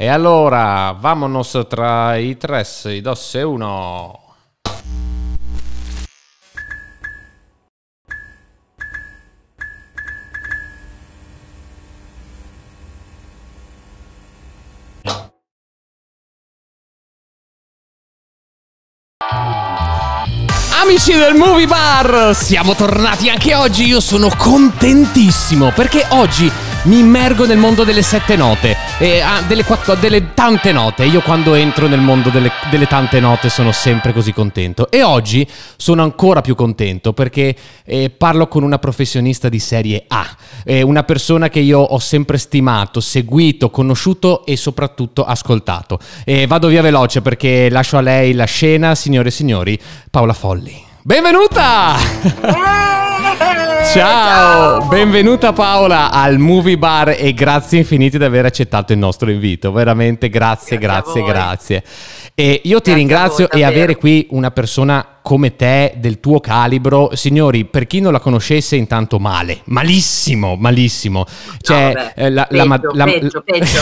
E allora, vamonos tra i tre, i dos e uno. Amici del Movie Bar, siamo tornati anche oggi, io sono contentissimo perché oggi mi immergo nel mondo delle sette note, eh, ah, delle, quattro, delle, tante note. Io quando entro nel mondo delle, delle, tante note sono sempre così contento. E oggi sono ancora più contento perché eh, parlo con una professionista di serie A, eh, una persona che io ho sempre stimato, seguito, conosciuto e soprattutto ascoltato. vado via veloce perché lascio a lei la scena, signore e signori, Paola Folli. Benvenuta! Ciao, benvenuta Paola al Movie Bar e grazie infiniti di aver accettato il nostro invito. Veramente grazie, grazie, grazie. grazie. E io ti ringrazio voi, e avere qui una persona come te, del tuo calibro, signori, per chi non la conoscesse, intanto male, malissimo, malissimo. Cioè, no, eh, la, peggio, la, la, peggio, peggio.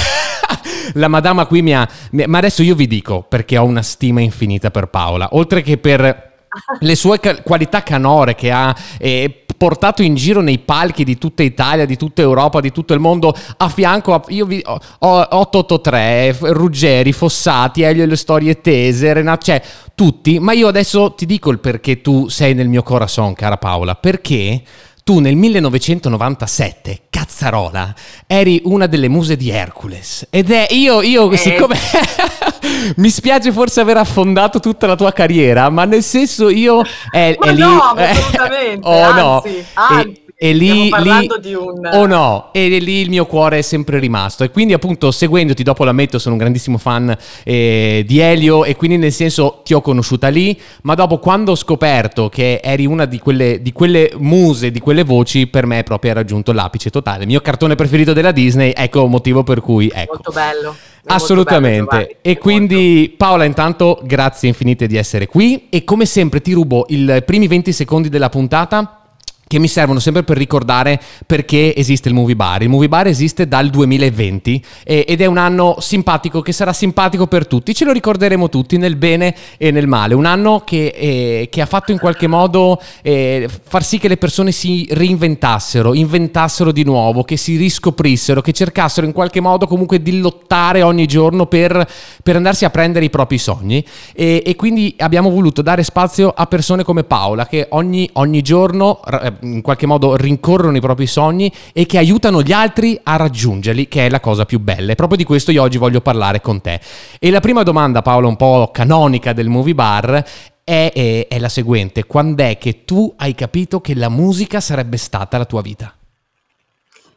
la madama qui mi ha... Ma adesso io vi dico perché ho una stima infinita per Paola, oltre che per le sue qualità canore che ha e portato in giro nei palchi di tutta Italia, di tutta Europa, di tutto il mondo, a fianco a, io vi, ho, ho 883, Ruggeri, Fossati, Elio e le storie tese, Renato, cioè tutti, ma io adesso ti dico il perché tu sei nel mio corazon, cara Paola, perché tu nel 1997 Cazzarola eri una delle muse di Hercules. Ed è io, io eh. siccome mi spiace forse aver affondato tutta la tua carriera, ma nel senso io... È, eh, ma è no, lì, assolutamente. Eh, oh anzi, no. Anzi. E, e lì, lì di un... o oh no, e lì il mio cuore è sempre rimasto. E quindi, appunto, seguendoti, dopo la metto, sono un grandissimo fan eh, di Elio. E quindi, nel senso, ti ho conosciuta lì. Ma dopo, quando ho scoperto che eri una di quelle, di quelle muse, di quelle voci, per me proprio ha raggiunto l'apice totale. Il mio cartone preferito della Disney, ecco motivo per cui. Ecco. Molto bello. Assolutamente. e quindi Paola, intanto grazie infinite di essere qui e come sempre ti rubo i primi 20 secondi della puntata che mi servono sempre per ricordare perché esiste il Movie Bar. Il Movie Bar esiste dal 2020 ed è un anno simpatico che sarà simpatico per tutti, ce lo ricorderemo tutti nel bene e nel male, un anno che, eh, che ha fatto in qualche modo eh, far sì che le persone si reinventassero, inventassero di nuovo, che si riscoprissero, che cercassero in qualche modo comunque di lottare ogni giorno per, per andarsi a prendere i propri sogni e, e, quindi abbiamo voluto dare spazio a persone come Paola che ogni, ogni giorno eh, in qualche modo rincorrono i propri sogni e che aiutano gli altri a raggiungerli, che è la cosa più bella. E proprio di questo io oggi voglio parlare con te. E la prima domanda, Paolo, un po' canonica del movie bar, è, è, è la seguente. Quando è che tu hai capito che la musica sarebbe stata la tua vita?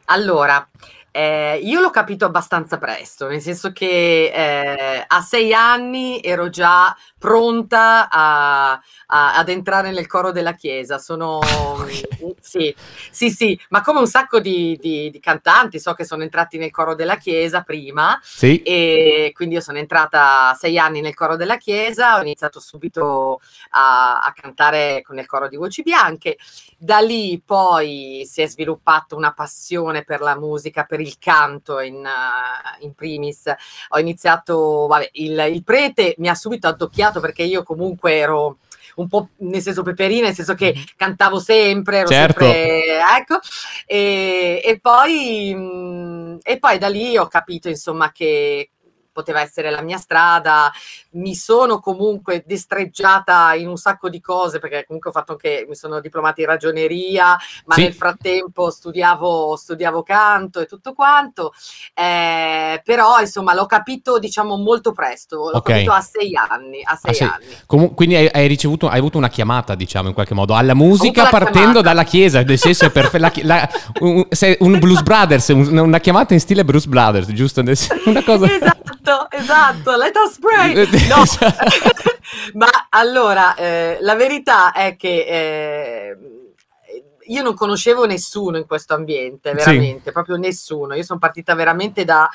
Allora, eh, io l'ho capito abbastanza presto, nel senso che eh, a sei anni ero già pronta a, a, ad entrare nel coro della chiesa. Sono okay. sì, sì, sì, ma come un sacco di, di, di, cantanti, so che sono entrati nel coro della chiesa prima. Sì. E quindi io sono entrata a sei anni nel coro della chiesa, ho iniziato subito a, a cantare con il coro di voci bianche. Da lì poi si è sviluppata una passione per la musica, per per il canto in, uh, in primis. Ho iniziato, vabbè, il, il prete mi ha subito addocchiato perché io comunque ero un po' nel senso peperina, nel senso che mm-hmm. cantavo sempre, certo. sempre ecco, e, e, poi, mm, e poi da lì ho capito insomma che poteva essere la mia strada, mi sono comunque destreggiata in un sacco di cose perché comunque ho fatto anche, mi sono diplomata in ragioneria, ma sì. nel frattempo studiavo, studiavo canto e tutto quanto, eh, però insomma l'ho capito diciamo molto presto, l'ho okay. capito a sei anni. A sei ah, sì. anni. Comun- quindi hai, hai, ricevuto, hai avuto una chiamata diciamo in qualche modo alla musica partendo chiamata. dalla chiesa, nel senso è perfetto, un, un, Blues Brothers, un, una chiamata in stile Blues Brothers, giusto? Una cosa... esatto esatto, esatto, let us pray. No. Esatto. Ma allora, eh, la verità è che... Eh, io non conoscevo nessuno in questo ambiente, veramente, sì. proprio nessuno. Io sono partita veramente da,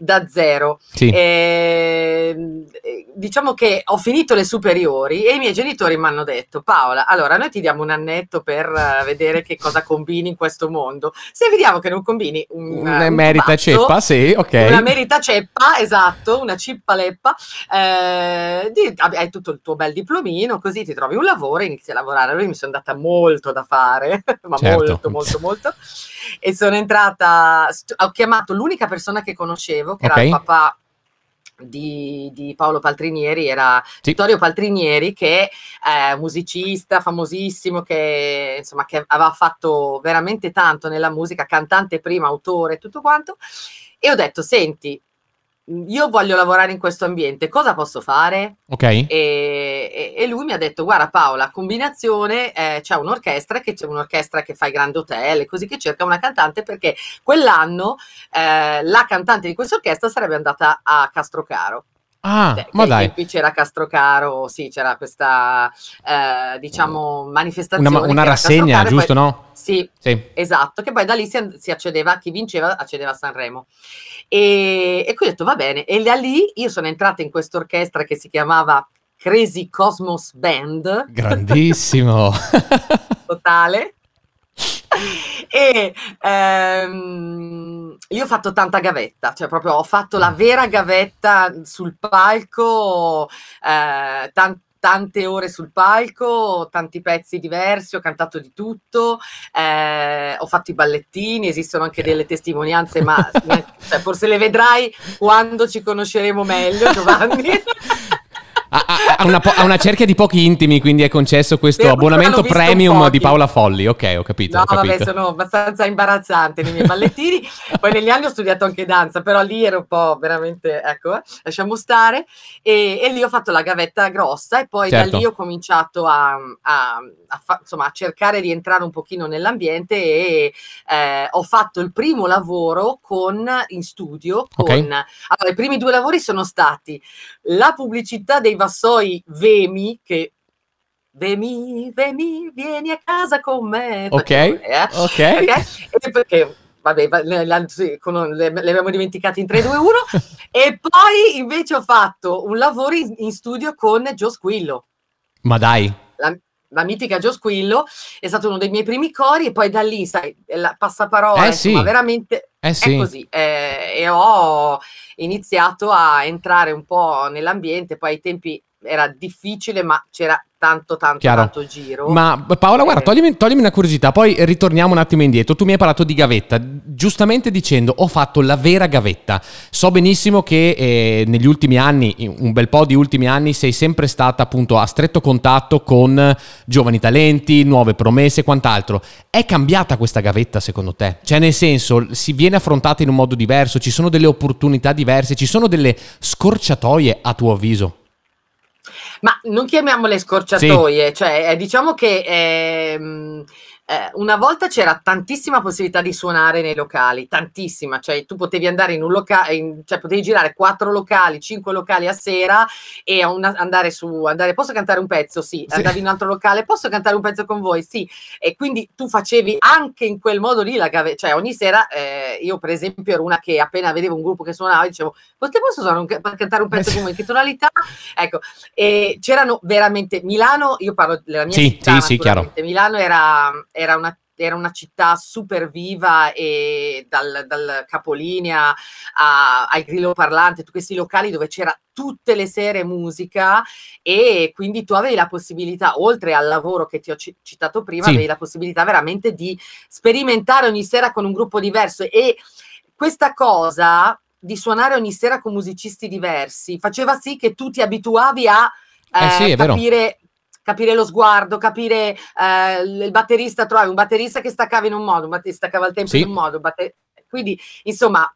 da zero. Sì. E, ehm, diciamo che ho finito le superiori e i miei genitori mi hanno detto Paola, allora noi ti diamo un annetto per eh, vedere che cosa combini in questo mondo. Se vediamo che non combini un, un'emerita un ceppa, sì, ok. Una merita ceppa, esatto, una cippa leppa, eh, di, hai tutto il tuo bel diplomino, così ti trovi un lavoro e inizi a lavorare. Lui mi sono data molto da fare, ma certo. molto, molto, molto e sono entrata, ho chiamato l'unica persona che conoscevo, che okay. era il papà di, di, Paolo Paltrinieri era sì. Vittorio Paltrinieri che è musicista famosissimo che insomma che aveva fatto veramente tanto nella musica cantante prima autore tutto quanto e ho detto senti io voglio lavorare in questo ambiente, cosa posso fare? Ok. E, e, e lui mi ha detto, guarda Paola, combinazione, eh, c'è un'orchestra, che c'è un'orchestra che fa i Grand Hotel, così che cerca una cantante, perché quell'anno eh, la cantante di questa orchestra sarebbe andata a Castrocaro. Ah, Beh, cioè, ma dai. Qui c'era Castrocaro, sì, c'era questa, eh, diciamo, manifestazione. Una, una rassegna, giusto, poi, no? Sì, sì, esatto, che poi da lì si, si accedeva, chi vinceva accedeva a Sanremo. E, e qui ho detto, va bene, e da lì io sono entrata in questa orchestra che si chiamava Crazy Cosmos Band. Grandissimo! Totale. e ehm, io ho fatto tanta gavetta, cioè proprio ho fatto la mm. vera gavetta sul palco, eh, tanti tante ore sul palco, tanti pezzi diversi, ho cantato di tutto, eh, ho fatto i ballettini, esistono anche delle testimonianze, ma cioè, forse le vedrai quando ci conosceremo meglio, Giovanni. ha, una po- ha, una cerchia di pochi intimi, quindi è concesso questo Beh, abbonamento premium di Paola Folli. Ok, ho capito. No, ho capito. vabbè, sono abbastanza imbarazzante nei miei ballettini. Poi negli anni ho studiato anche danza, però lì ero un po' veramente, ecco, eh, lasciamo stare. E, e lì ho fatto la gavetta grossa e poi certo. da lì ho cominciato a, a, a fa- insomma, a cercare di entrare un pochino nell'ambiente e eh, ho fatto il primo lavoro con, in studio con... Okay. Allora, i primi due lavori sono stati la pubblicità dei vaccini non Vemi che Vemi, Vemi, vieni a casa con me. Ok, eh, eh, ok. okay? E perché vabbè, le, le, le, abbiamo dimenticate in 3, 2, 1. e poi invece ho fatto un lavoro in, in studio con Joe Squillo. Ma dai. La, la mitica Giosquillo, è stato uno dei miei primi cori e poi da lì, sai, la passaparola, eh, insomma, sì. veramente eh, è così. Eh, e ho iniziato a entrare un po' nell'ambiente, poi ai tempi era difficile, ma c'era tanto, tanto, Chiaro. tanto giro. Ma Paola, guarda, eh. toglimi, toglimi, una curiosità, poi ritorniamo un attimo indietro. Tu mi hai parlato di gavetta, giustamente dicendo ho fatto la vera gavetta. So benissimo che eh, negli ultimi anni, un bel po' di ultimi anni, sei sempre stata appunto a stretto contatto con giovani talenti, nuove promesse e quant'altro. È cambiata questa gavetta secondo te? Cioè nel senso, si viene affrontata in un modo diverso, ci sono delle opportunità diverse, ci sono delle scorciatoie a tuo avviso? Ma non chiamiamole scorciatoie, sì. cioè eh, diciamo che... Eh, eh, una volta c'era tantissima possibilità di suonare nei locali, tantissima, cioè tu potevi andare in un locale, cioè potevi girare quattro locali, cinque locali a sera e una, andare su, andare, posso cantare un pezzo? Sì. sì. andavi in un altro locale, posso cantare un pezzo con voi? Sì, e quindi tu facevi anche in quel modo lì la gave, cioè ogni sera eh, io per esempio ero una che appena vedevo un gruppo che suonava dicevo, posso, posso un, cantare un pezzo con voi? Che tonalità? Ecco, e c'erano veramente, Milano, io parlo della mia sì, città, sì, sì, chiaro. Milano era era una era una città super viva e dal, dal capolinea a, ai grillo parlante, questi locali dove c'era tutte le sere musica e quindi tu avevi la possibilità, oltre al lavoro che ti ho citato prima, sì. avevi la possibilità veramente di sperimentare ogni sera con un gruppo diverso e questa cosa di suonare ogni sera con musicisti diversi faceva sì che tu ti abituavi a eh, eh sì, capire capire lo sguardo, capire eh, il batterista, trovi un batterista che staccava in un modo, un batterista staccava il tempo sì. in un modo, batter... quindi insomma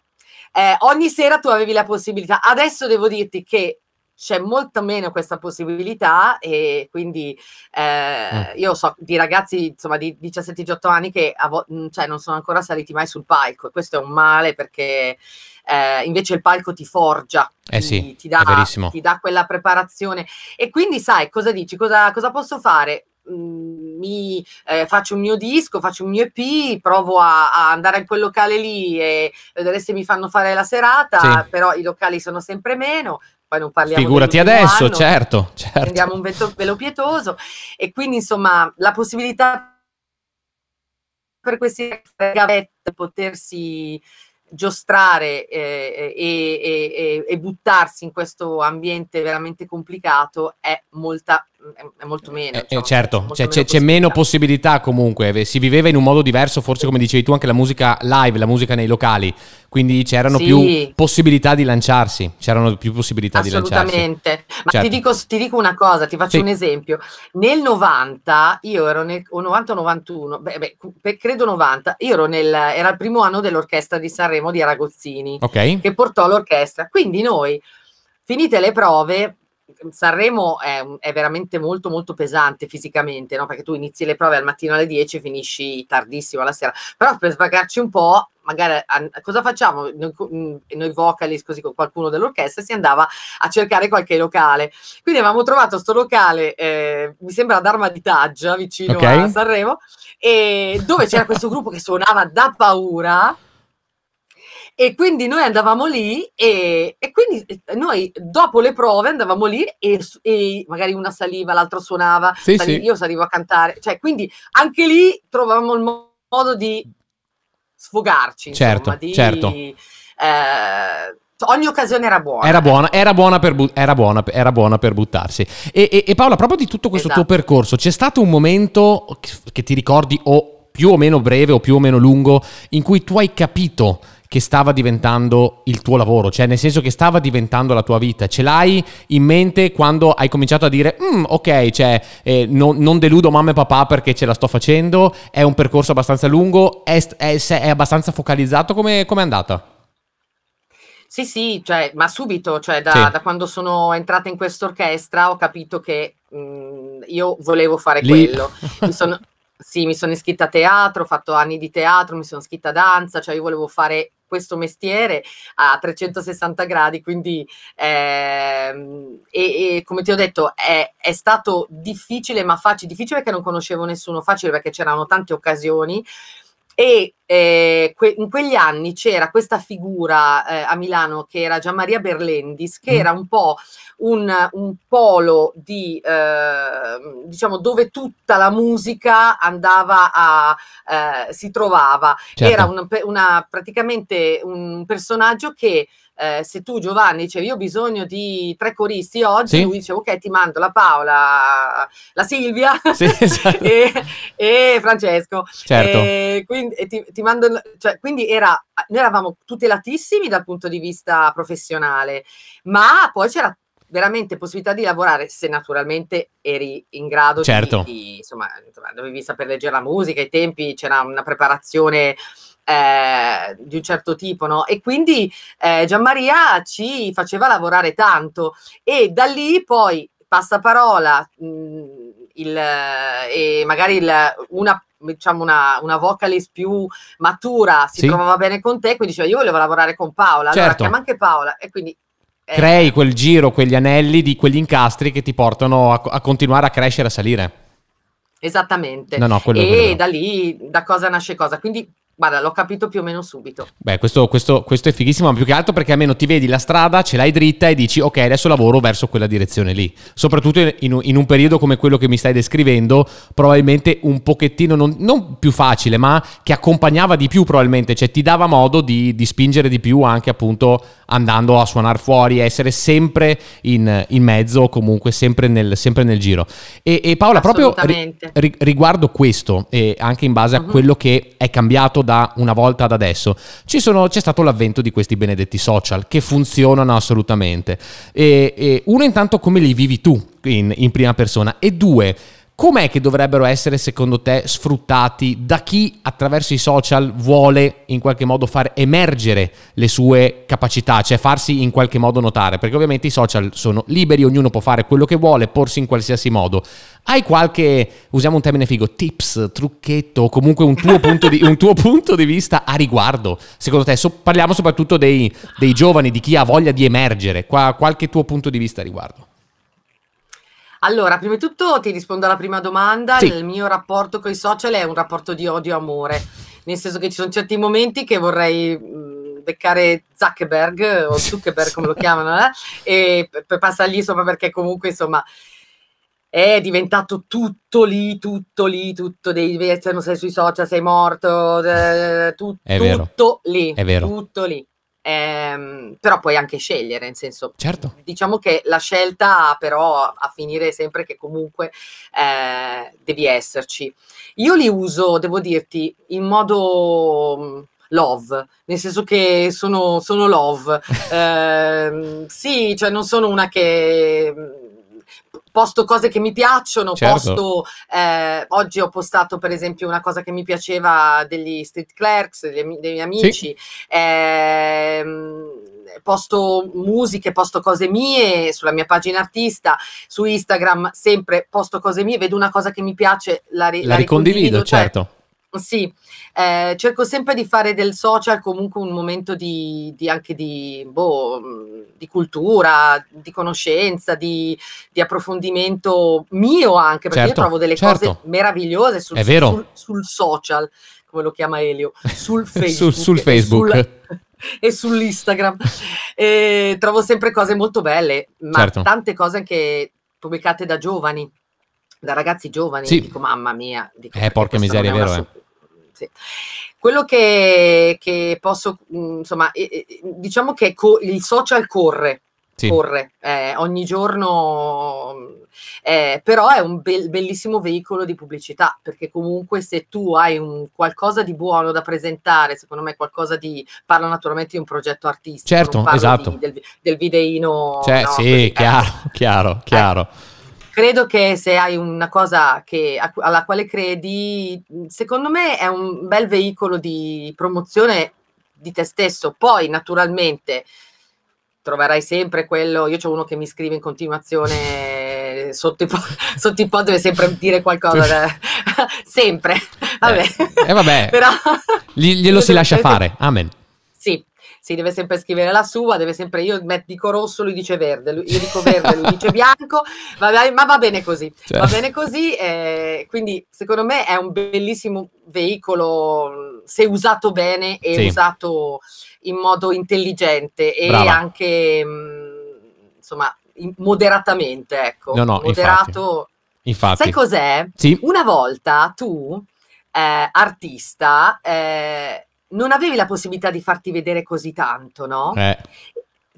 eh, ogni sera tu avevi la possibilità. Adesso devo dirti che c'è molto meno questa possibilità e quindi eh, mm. io so di ragazzi insomma di 17-18 anni che mm, cioè, non sono ancora saliti mai sul palco e questo è un male perché eh, invece il palco ti forgia, eh sì, ti, ti, dà, ti, dà, quella preparazione e quindi sai cosa dici, cosa, cosa posso fare? Mm, mi, eh, faccio un mio disco, faccio un mio EP, provo a, a, andare in quel locale lì e vedere se mi fanno fare la serata, sì. però i locali sono sempre meno, poi non parliamo Figurati adesso, anno, certo, certo. Prendiamo un velo, velo pietoso e quindi insomma la possibilità per questi gavette potersi giostrare eh, e, e, e, buttarsi in questo ambiente veramente complicato è molta è molto meno. Eh, diciamo, certo, molto cioè, meno c'è, meno possibilità comunque, si viveva in un modo diverso, forse come dicevi tu anche la musica live, la musica nei locali, quindi c'erano sì. più possibilità di lanciarsi, c'erano più possibilità di lanciarsi. Assolutamente, ma certo. ti, dico, ti, dico, una cosa, ti faccio sì. un esempio. Nel 90, io ero nel 90-91, beh, beh, credo 90, io ero nel, era il primo anno dell'orchestra di Sanremo di Aragozzini, okay. che portò l'orchestra, quindi noi... Finite le prove, Sanremo è, è, veramente molto molto pesante fisicamente, no? perché tu inizi le prove al mattino alle 10 e finisci tardissimo alla sera. Però per svagarci un po', magari a, cosa facciamo? Noi, mm, noi vocalist così con qualcuno dell'orchestra si andava a cercare qualche locale. Quindi avevamo trovato questo locale, eh, mi sembra ad Arma di Taggia, vicino okay. a Sanremo, dove c'era questo gruppo che suonava da paura e quindi noi andavamo lì e, e quindi eh, noi dopo le prove andavamo lì e, e magari una saliva, l'altra suonava, sì, saliva, sì. io salivo a cantare. Cioè, quindi anche lì trovavamo il modo di sfogarci. Certo, di, certo. Eh, ogni occasione era buona. Era buona, era buona, per, bu- era buona, era buona per buttarsi. E, e, e, Paola, proprio di tutto questo esatto. tuo percorso, c'è stato un momento che, che ti ricordi o più o meno breve o più o meno lungo in cui tu hai capito che stava diventando il tuo lavoro, cioè nel senso che stava diventando la tua vita. Ce l'hai in mente quando hai cominciato a dire, mm, ok, cioè, eh, non, non, deludo mamma e papà perché ce la sto facendo, è un percorso abbastanza lungo, è, è, è abbastanza focalizzato, come è andata? Sì, sì, cioè, ma subito, cioè da, sì. da, quando sono entrata in questa orchestra ho capito che mh, mm, io volevo fare Lì. quello. Mi sono, sì, mi sono iscritta a teatro, ho fatto anni di teatro, mi sono iscritta a danza, cioè io volevo fare questo mestiere a 360 gradi, quindi ehm, e, e, come ti ho detto è, è, stato difficile ma facile, difficile perché non conoscevo nessuno, facile perché c'erano tante occasioni, e eh, que in quegli anni c'era questa figura eh, a Milano che era Gian Maria Berlendis, che mm. era un po' un, un polo di, eh, diciamo, dove tutta la musica andava a, eh, si trovava. Certo. Era un, una, praticamente un personaggio che eh, se tu Giovanni dicevi io ho bisogno di tre coristi oggi, sì. lui diceva ok ti mando la Paola, la Silvia sì, esatto. e, e, Francesco. Certo. E quindi, e ti, ti mando, cioè, quindi era, noi eravamo tutelatissimi dal punto di vista professionale, ma poi c'era veramente possibilità di lavorare se naturalmente eri in grado certo. di, di, insomma, dovevi saper leggere la musica, i tempi, c'era una preparazione eh, di un certo tipo, no? E quindi eh, Gianmaria ci faceva lavorare tanto e da lì poi passaparola mh, mm, eh, e magari il, una diciamo una, una vocalist più matura si sì. trovava bene con te quindi diceva io volevo lavorare con Paola allora certo. chiama anche Paola e quindi eh. crei quel giro quegli anelli di quegli incastri che ti portano a, a continuare a crescere a salire Esattamente. No, no, e da lì da cosa nasce cosa. Quindi Guarda, l'ho capito più o meno subito. Beh, questo, questo, questo, è fighissimo, ma più che altro perché almeno ti vedi la strada, ce l'hai dritta e dici ok, adesso lavoro verso quella direzione lì. Soprattutto in, in un periodo come quello che mi stai descrivendo, probabilmente un pochettino, non, non, più facile, ma che accompagnava di più probabilmente, cioè ti dava modo di, di spingere di più anche appunto andando a suonare fuori, essere sempre in, in mezzo, comunque sempre nel, sempre nel giro. E, e Paola, proprio ri, riguardo questo, e anche in base a uh-huh. quello che è cambiato da da una volta ad adesso, sono, c'è stato l'avvento di questi benedetti social che funzionano assolutamente. E, e uno intanto come li vivi tu in, in prima persona e due com'è che dovrebbero essere secondo te sfruttati da chi attraverso i social vuole in qualche modo far emergere le sue capacità, cioè farsi in qualche modo notare, perché ovviamente i social sono liberi, ognuno può fare quello che vuole, porsi in qualsiasi modo. Hai qualche, usiamo un termine figo, tips, trucchetto o comunque un tuo, di, un tuo punto di, vista a riguardo? Secondo te, so, parliamo soprattutto dei, dei, giovani, di chi ha voglia di emergere, Qua, qualche tuo punto di vista a riguardo? Allora, prima di tutto ti rispondo alla prima domanda. Sì. Il mio rapporto con i social è un rapporto di odio-amore, nel senso che ci sono certi momenti che vorrei mm, beccare Zuckerberg o Zuckerberg come lo chiamano, eh? e per passare lì sopra perché comunque insomma è diventato tutto lì, tutto lì, tutto devi cioè, non sei sui social, sei morto, eh, tu, tutto lì, tutto lì. Ehm, però puoi anche scegliere, nel senso, certo. diciamo che la scelta però a finire sempre che comunque eh, devi esserci. Io li uso, devo dirti, in modo mm, love, nel senso che sono, sono love. Eh, sì, cioè non sono una che mm, posto cose che mi piacciono, certo. posto, eh, oggi ho postato per esempio una cosa che mi piaceva degli street clerks, degli, miei amici, sì. eh, posto musiche, posto cose mie sulla mia pagina artista, su Instagram sempre posto cose mie, vedo una cosa che mi piace, la, la, la ricondivido, ricondivido, cioè certo. Cioè, sì, eh, cerco sempre di fare del social comunque un momento di, di anche di, boh, mm, di, cultura, di conoscenza, di, di approfondimento mio anche, perché certo, io trovo delle certo. cose meravigliose sul, È sul, sul, social, come lo chiama Elio, sul Facebook. sul, Facebook. E, e sull'Instagram e trovo sempre cose molto belle, ma certo. tante cose anche pubblicate da giovani, da ragazzi giovani, sì. dico mamma mia. Dico, eh, porca miseria, vero. Eh sì. Quello che, che posso, mm, insomma, diciamo che co- il social corre, sì. corre eh, ogni giorno, mm, eh, però è un be- bellissimo veicolo di pubblicità perché comunque se tu hai un qualcosa di buono da presentare, secondo me qualcosa di, parla naturalmente di un progetto artistico, certo, esatto. Di, del, del, videino. Cioè, no, sì, così, chiaro, eh. chiaro, chiaro, chiaro credo che se hai una cosa che, alla quale credi, secondo me è un bel veicolo di promozione di te stesso. Poi, naturalmente, troverai sempre quello. Io c'ho uno che mi scrive in continuazione sotto i, po- sotto i pod, deve sempre dire qualcosa. sempre. Eh, vabbè. Eh, eh vabbè. Però, glielo si lascia fare. Amen. Sì, si deve sempre scrivere la sua, deve sempre io dico rosso, lui dice verde, lui, io dico verde, lui dice bianco, va, ma va bene così, cioè. va bene così, eh, quindi secondo me è un bellissimo veicolo se usato bene e sì. usato in modo intelligente e Brava. anche mh, insomma moderatamente, ecco, no, no, moderato. Infatti. infatti. Sai cos'è? Sì. Una volta tu, eh, artista, eh, non avevi la possibilità di farti vedere così tanto, no? Eh.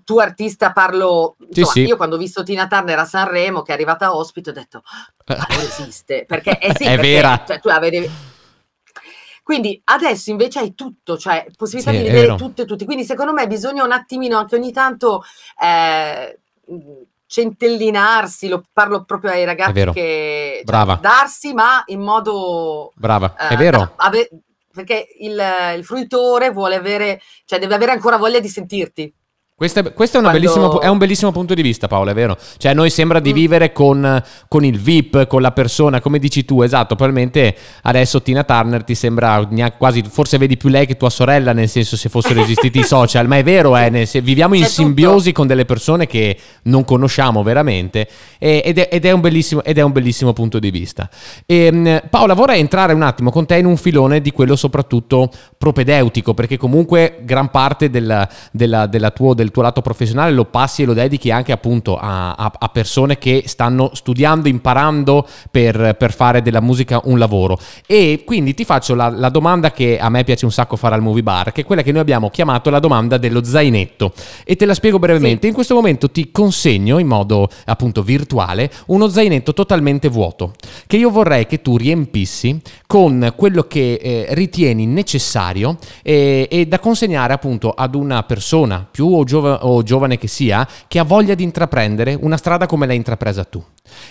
Tu artista parlo, insomma, sì, sì. io quando ho visto Tina Turner a Sanremo che è arrivata ospite ho detto ah, ma non eh. esiste, perché eh sì, è perché, vera. Cioè, tu la Quindi adesso invece hai tutto, cioè possibilità sì, di vedere tutto e tutti. Quindi secondo me bisogna un attimino anche ogni tanto eh, centellinarsi, lo parlo proprio ai ragazzi che cioè, darsi, ma in modo Brava, è eh, vero. Ave- perché il, il fruitore vuole avere, cioè deve avere ancora voglia di sentirti. Questa, questo è, Quando... è, un bellissimo punto di vista, Paolo, è vero? Cioè, a noi sembra di mm. vivere con, con, il VIP, con la persona, come dici tu, esatto. Probabilmente adesso Tina Turner ti sembra quasi, forse vedi più lei che tua sorella, nel senso se fossero esistiti i social, ma è vero, eh, nel, viviamo in C'è simbiosi tutto. con delle persone che non conosciamo veramente e, ed, è, ed, è, un bellissimo, ed è un bellissimo punto di vista. E, ehm, Paola, vorrei entrare un attimo con te in un filone di quello soprattutto propedeutico, perché comunque gran parte della, della, della tua, del tuo lato professionale lo passi e lo dedichi anche appunto a, a, a persone che stanno studiando, imparando per, per, fare della musica un lavoro. E quindi ti faccio la, la, domanda che a me piace un sacco fare al movie bar, che è quella che noi abbiamo chiamato la domanda dello zainetto. E te la spiego brevemente. Sì. In questo momento ti consegno in modo appunto virtuale uno zainetto totalmente vuoto, che io vorrei che tu riempissi con quello che eh, ritieni necessario e, eh, e da consegnare appunto ad una persona più o giù giova- o giovane che sia che ha voglia di intraprendere una strada come l'hai intrapresa tu.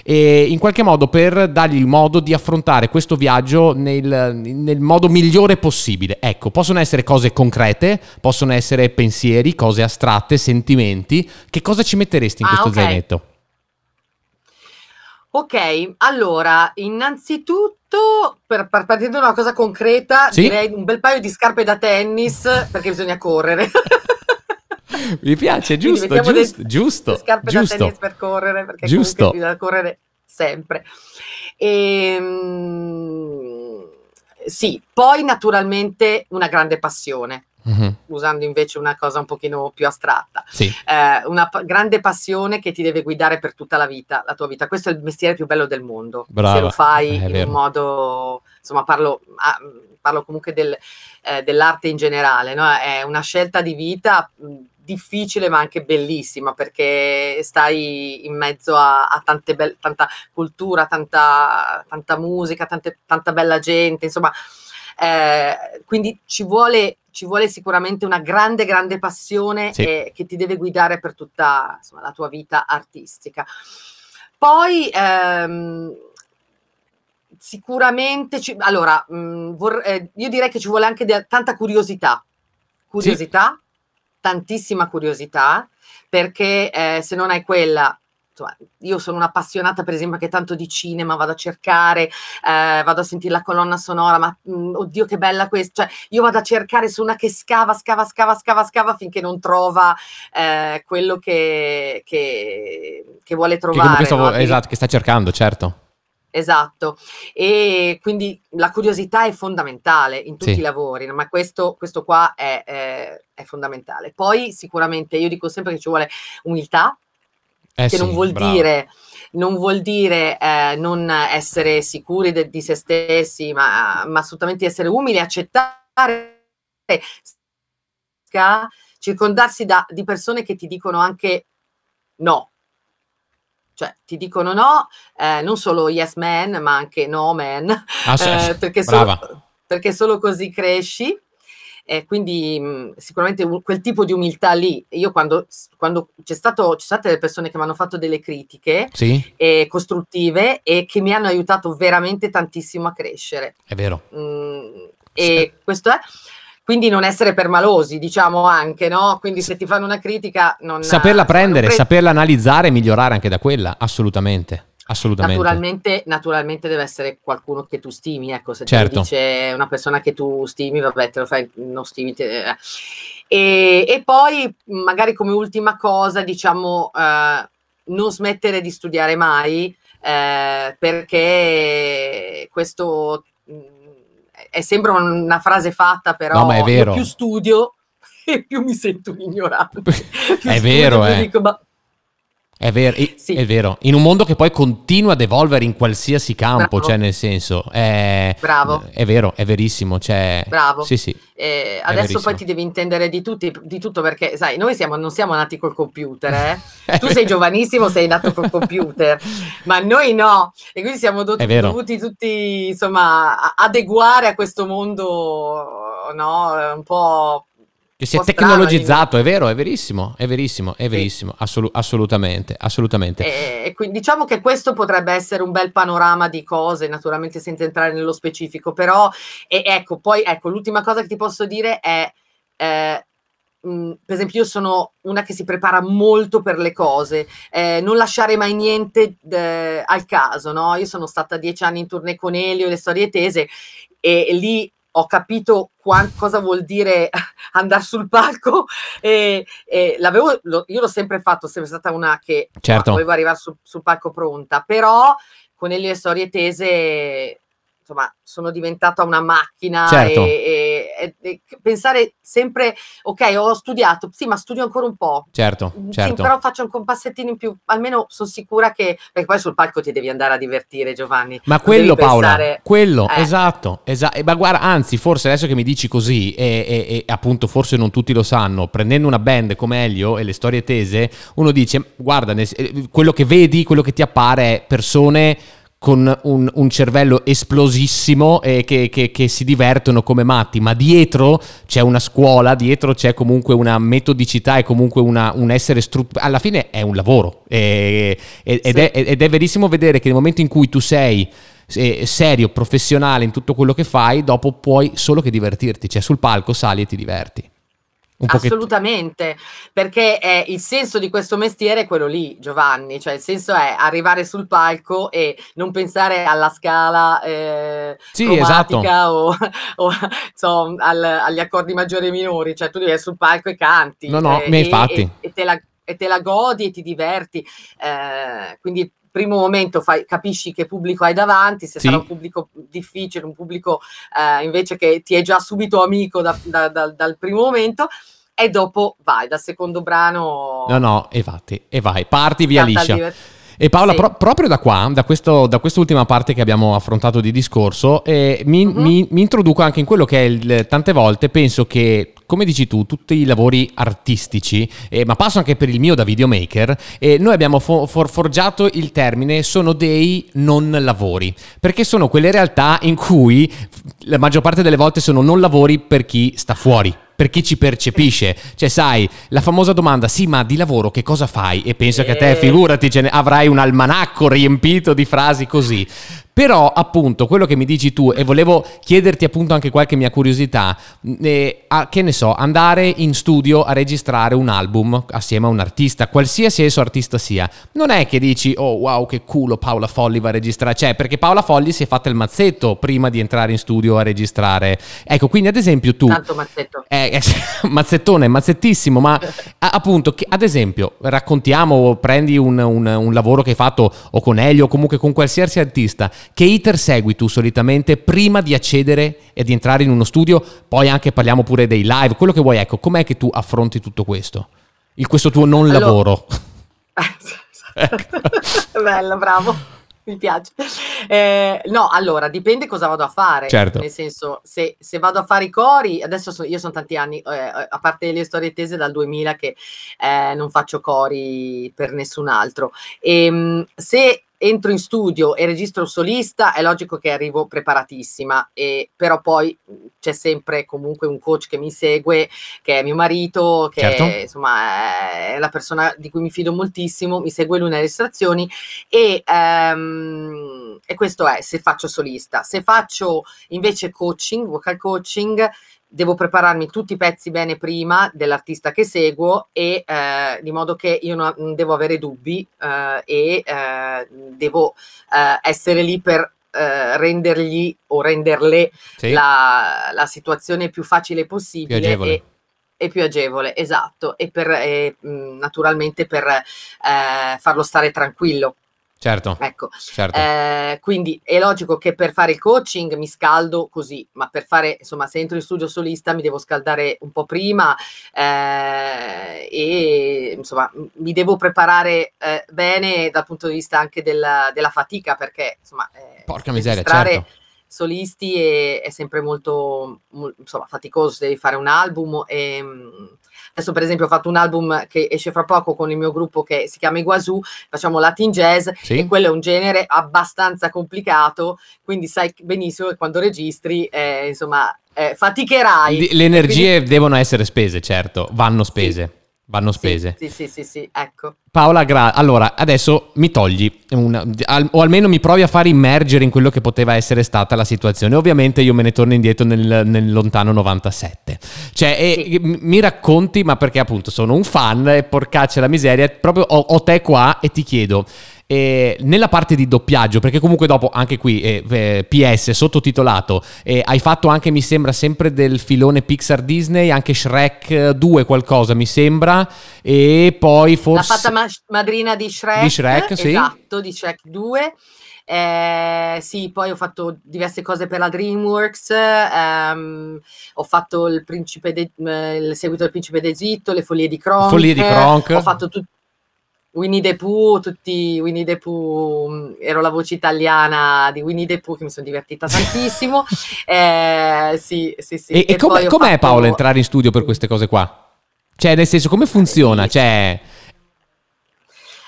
E in qualche modo per dargli il modo di affrontare questo viaggio nel, nel modo migliore possibile. Ecco, possono essere cose concrete, possono essere pensieri, cose astratte, sentimenti. Che cosa ci metteresti in ah, questo okay. zainetto? Ok, allora, innanzitutto, per, per partire da una cosa concreta, sì? direi un bel paio di scarpe da tennis, perché bisogna correre. Mi piace, giusto, giusto, dei, giusto. scarpe giusto. da tennis per correre, perché giusto. comunque bisogna correre sempre. E, ehm, sì, poi naturalmente una grande passione. Mm-hmm. usando invece una cosa un pochino più astratta, sì. eh, una p- grande passione che ti deve guidare per tutta la vita, la tua vita. Questo è il mestiere più bello del mondo, Brava. se lo fai eh, in vero. un modo, insomma parlo, ah, parlo comunque del, eh, dell'arte in generale, no? è una scelta di vita mh, mm, difficile ma anche bellissima perché stai in mezzo a, a be- tanta cultura, tanta, tanta musica, tante, tanta bella gente, insomma, eh, quindi ci vuole, ci vuole, sicuramente una grande, grande passione sì. e, che ti deve guidare per tutta insomma, la tua vita artistica. Poi ehm, sicuramente, ci, allora, mh, mm, vor, eh, io direi che ci vuole anche de- tanta curiosità. Curiosità, sì tantissima curiosità perché eh, se non hai quella io sono un'appassionata per esempio anche tanto di cinema, vado a cercare, eh, vado a sentire la colonna sonora, ma mh, oddio che bella questa, cioè, io vado a cercare su una che scava, scava, scava, scava, scava finché non trova eh, quello che, che, che, vuole trovare. Che pensavo, no? Esatto, che sta cercando, certo. Esatto, e quindi la curiosità è fondamentale in tutti sì. i lavori, ma questo, questo qua è, è, è, fondamentale. Poi sicuramente io dico sempre che ci vuole umiltà, eh che sì, non vuol bravo. dire non vuol dire eh, non essere sicuri de- di se stessi, ma, ma, assolutamente essere umili, accettare, circondarsi da, di persone che ti dicono anche no, cioè ti dicono no, eh, non solo yes man, ma anche no man, ah, eh, perché, solo, perché, solo, così cresci. Eh, quindi mh, mm, sicuramente quel tipo di umiltà lì, io quando, quando c'è stato, ci sono state delle persone che mi hanno fatto delle critiche sì. costruttive e che mi hanno aiutato veramente tantissimo a crescere. È vero. Mm, sì. e questo è quindi non essere permalosi, diciamo anche, no? Quindi se ti fanno una critica non... Saperla prendere, pre- saperla analizzare e migliorare anche da quella, assolutamente. Assolutamente. Naturalmente, naturalmente, deve essere qualcuno che tu stimi, ecco, se certo. dice una persona che tu stimi, vabbè, te lo fai, non stimi. Te, eh. e, e, poi, magari come ultima cosa, diciamo, eh, non smettere di studiare mai, eh, perché questo è, sembra una frase fatta, però no, ma è vero. più studio e più mi sento ignorante. è studio, vero, eh. Dico, ma è vero, sì. è vero, in un mondo che poi continua ad evolvere in qualsiasi campo, Bravo. cioè nel senso, è, Bravo. è vero, è verissimo. Cioè, Bravo. Sì, sì, eh, adesso verissimo. poi ti devi intendere di, tutti, di tutto perché, sai, noi siamo, non siamo nati col computer, eh? tu sei giovanissimo, sei nato col computer, ma noi no, e quindi siamo do- dovuti tutti, insomma, adeguare a questo mondo, no, un po' Che si è tecnologizzato, è vero, è verissimo, è verissimo, è verissimo, sì. assolu- assolutamente, assolutamente. E, quindi, diciamo che questo potrebbe essere un bel panorama di cose, naturalmente senza entrare nello specifico, però ecco, poi ecco, l'ultima cosa che ti posso dire è eh, mh, mm, per esempio, io sono una che si prepara molto per le cose, eh, non lasciare mai niente eh, al caso, no? Io sono stata dieci anni in tournée con Elio le storie tese e lì ho capito quant- cosa vuol dire andare sul palco e, e l'avevo, lo, io l'ho sempre fatto, sempre stata una che certo. volevo arrivare su, sul palco pronta, però con le storie tese insomma sono diventata una macchina certo. e, e è, è, pensare sempre, ok, ho studiato, sì, ma studio ancora un po'. Certo, certo. Sì, però faccio un passettino in più, almeno sono sicura che, perché poi sul palco ti devi andare a divertire Giovanni. Ma quello Paola, pensare, quello, eh. esatto, esatto. Ma guarda, anzi, forse adesso che mi dici così, e, e, e appunto forse non tutti lo sanno, prendendo una band come Elio e le storie tese, uno dice, guarda, quello che vedi, quello che ti appare è persone con un, un cervello esplosissimo e che, che, che, si divertono come matti, ma dietro c'è una scuola, dietro c'è comunque una metodicità e comunque una, un essere strutturato. Alla fine è un lavoro e, ed, sì. è, ed è verissimo vedere che nel momento in cui tu sei eh, serio, professionale in tutto quello che fai, dopo puoi solo che divertirti, cioè sul palco sali e ti diverti. Assolutamente, perché è eh, il senso di questo mestiere è quello lì, Giovanni, cioè il senso è arrivare sul palco e non pensare alla scala eh, sì, esatto. o, o so, al, agli accordi maggiori e minori, cioè tu devi sul palco e canti. No, no, eh, e, e, e, te la, e, te la, godi e ti diverti, eh, quindi primo momento fai, capisci che pubblico hai davanti, se sì. sarà un pubblico difficile, un pubblico eh, invece che ti è già subito amico da, da, da, dal primo momento e dopo vai dal secondo brano. No, no, e, fatti, e vai, parti via liscia. e Paola, sì. pro- proprio da qua, da, questo, da, quest'ultima parte che abbiamo affrontato di discorso, eh, mi, uh-huh. mi, mi, introduco anche in quello che è il, tante volte penso che come dici tu, tutti i lavori artistici, eh, ma passo anche per il mio da videomaker, eh, noi abbiamo for- for- forgiato il termine sono dei non lavori, perché sono quelle realtà in cui la maggior parte delle volte sono non lavori per chi sta fuori per chi ci percepisce. Cioè, sai, la famosa domanda, sì, ma di lavoro che cosa fai? E penso che a te, eh. figurati, avrai un almanacco riempito di frasi così. Però appunto quello che mi dici tu e volevo chiederti appunto anche qualche mia curiosità, eh, a, che ne so, andare in studio a registrare un album assieme a un artista, qualsiasi esso artista sia, non è che dici oh wow che culo Paola Folli va a registrare, cioè perché Paola Folli si è fatta il mazzetto prima di entrare in studio a registrare. Ecco, quindi ad esempio tu... Tanto mazzetto. Eh, eh, mazzettone, mazzettissimo, ma appunto che, ad esempio raccontiamo, prendi un, un, un lavoro che hai fatto o con Elio o comunque con qualsiasi artista che iter segui tu solitamente prima di accedere e di entrare in uno studio? Poi anche parliamo pure dei live, quello che vuoi, ecco, com'è che tu affronti tutto questo? Il questo tuo non allora... lavoro. Bello, bravo mi piace. Eh, no, allora dipende cosa vado a fare. Certo. Nel senso, se, se vado a fare i cori, adesso so, io sono tanti anni, eh, a parte le storie tese dal 2000 che eh, non faccio cori per nessun altro. E, ehm, se entro in studio e registro solista, è logico che arrivo preparatissima, e, però poi c'è sempre comunque un coach che mi segue, che è mio marito, che certo. è, insomma è la persona di cui mi fido moltissimo, mi segue lui nelle registrazioni e, um, e questo è se faccio solista. Se faccio invece coaching, vocal coaching, devo prepararmi tutti i pezzi bene prima dell'artista che seguo e eh, di modo che io non devo avere dubbi eh, e eh, devo eh, essere lì per eh, rendergli o renderle sì. la, la, situazione più facile possibile. Più agevole. E, più agevole, esatto, e per, e, mm, naturalmente per eh, farlo stare tranquillo. Certo. Ecco. certo. Eh, quindi è logico che per fare il coaching mi scaldo così, ma per fare, insomma, se entro in studio solista mi devo scaldare un po' prima eh, e insomma mi devo preparare eh, bene dal punto di vista anche della, della fatica, perché insomma... Eh, Porca miseria, certo solisti è, è sempre molto, molto insomma, faticoso, devi fare un album e, mm, Adesso per esempio ho fatto un album che esce fra poco con il mio gruppo che si chiama Iguazù, facciamo Latin Jazz sì. e quello è un genere abbastanza complicato, quindi sai benissimo che quando registri eh, insomma eh, faticherai. Le energie quindi... devono essere spese, certo, vanno spese. Sì. Vanno spese. Sì, sì, sì, sì, ecco. Paola, gra- allora, adesso mi togli, una, al, o almeno mi provi a far immergere in quello che poteva essere stata la situazione. Ovviamente io me ne torno indietro nel, nel lontano 97. Cioè, sì. e, mi racconti, ma perché appunto sono un fan e porcaccia la miseria, proprio ho, ho te qua e ti chiedo, eh, nella parte di doppiaggio, perché comunque dopo anche qui, eh, eh PS, sottotitolato, hai fatto anche, mi sembra, sempre del filone Pixar Disney, anche Shrek 2 eh, qualcosa, mi sembra, e poi forse... La fatta ma- madrina di Shrek. Di Shrek, sì. Esatto, di Shrek 2. Eh, sì, poi ho fatto diverse cose per la DreamWorks, ehm, ho fatto il, de- il seguito del Principe d'Egitto, le Follie di Kronk, Follie di Kronk. ho fatto tutto Winnie the Pooh, tutti Winnie the Pooh, mm, ero la voce italiana di Winnie the Pooh che mi sono divertita tantissimo. Eh, sì, sì, sì. E, e, e com'è, com'è fatto... Paolo entrare in studio per queste cose qua? Cioè, nel senso, come funziona? Cioè...